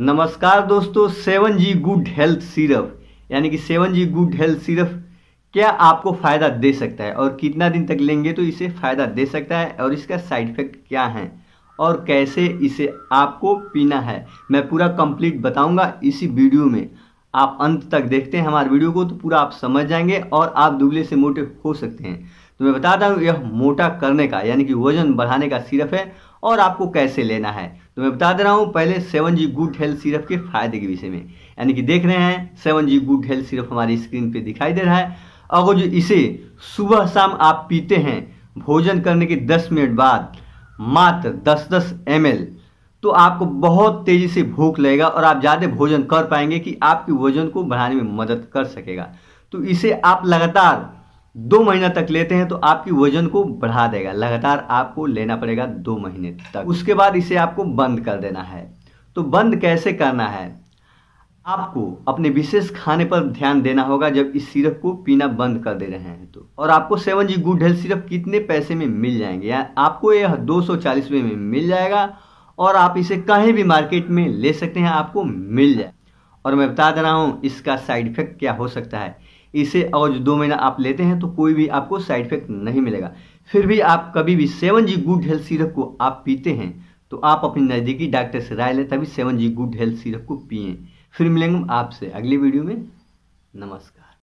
नमस्कार दोस्तों seven G good health syrup यानी कि seven G good health syrup क्या आपको फ़ायदा दे सकता है और कितना दिन तक लेंगे तो इसे फ़ायदा दे सकता है और इसका साइड इफ़ेक्ट क्या है और कैसे इसे आपको पीना है मैं पूरा कंप्लीट बताऊंगा इसी वीडियो में आप अंत तक देखते हैं हमारे वीडियो को तो पूरा आप समझ जाएंगे और आप दुबले से मोटे हो सकते हैं तो मैं बताता हूँ यह मोटा करने का यानी कि वजन बढ़ाने का सिरप है और आपको कैसे लेना है तो मैं बता दे रहा हूँ पहले seven G good health syrup के फायदे के विषय में यानी कि देख रहे हैं seven G good health syrup हमारी स्क्रीन पे दिखाई दे रहा है अगर जो इसे सुबह शाम आप पीते हैं भोजन करने के 10 मिनट बाद मात्र 10-10 एम तो आपको बहुत तेज़ी से भूख लगेगा और आप ज़्यादा भोजन कर पाएंगे कि आपके वजन को बढ़ाने में मदद कर सकेगा तो इसे आप लगातार दो महीना तक लेते हैं तो आपकी वजन को बढ़ा देगा लगातार आपको लेना पड़ेगा दो महीने तक उसके बाद इसे आपको बंद कर देना है तो बंद कैसे करना है आपको अपने विशेष खाने पर ध्यान देना होगा जब इस सिरप को पीना बंद कर दे रहे हैं तो और आपको seven G good health syrup कितने पैसे में मिल जाएंगे या आपको यह दो सौ चालीस में मिल जाएगा और आप इसे कहीं भी मार्केट में ले सकते हैं आपको मिल जाए और मैं बता दे रहा हूँ इसका साइड इफेक्ट क्या हो सकता है इसे और दो महीना आप लेते हैं तो कोई भी आपको साइड इफेक्ट नहीं मिलेगा फिर भी आप कभी भी seven G good health syrup को आप पीते हैं तो आप अपने नज़दीकी डॉक्टर से राय लें तभी seven G good health syrup को पिए फिर मिलेंगे आपसे अगली वीडियो में नमस्कार